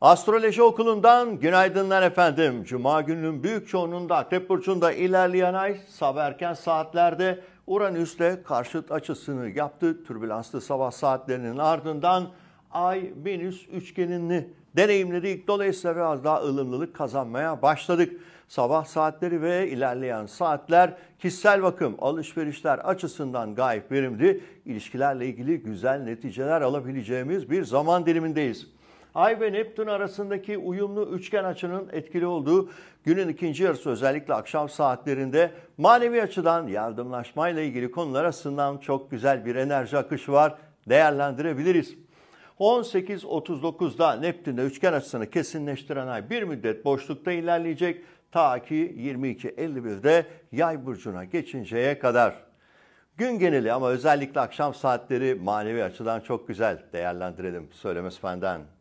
Astroloji okulundan günaydınlar efendim. Cuma gününün büyük çoğununda Akrep Burcu'nda ilerleyen ay sabah erken saatlerde Uranüs ile karşıt açısını yaptı. Türbülanslı sabah saatlerinin ardından Ay Venüs üçgenini deneyimledik. Dolayısıyla biraz daha ılımlılık kazanmaya başladık. Sabah saatleri ve ilerleyen saatler kişisel bakım, alışverişler açısından gayet verimli, ilişkilerle ilgili güzel neticeler alabileceğimiz bir zaman dilimindeyiz. Ay ve Neptün arasındaki uyumlu üçgen açının etkili olduğu günün ikinci yarısı özellikle akşam saatlerinde manevi açıdan yardımlaşmayla ilgili konular arasından çok güzel bir enerji akışı var. Değerlendirebiliriz. 18.39'da Neptün'de üçgen açısını kesinleştiren ay bir müddet boşlukta ilerleyecek ta ki 22.51'de yay burcuna geçinceye kadar. Gün geneli ama özellikle akşam saatleri manevi açıdan çok güzel değerlendirelim söylemesi benden.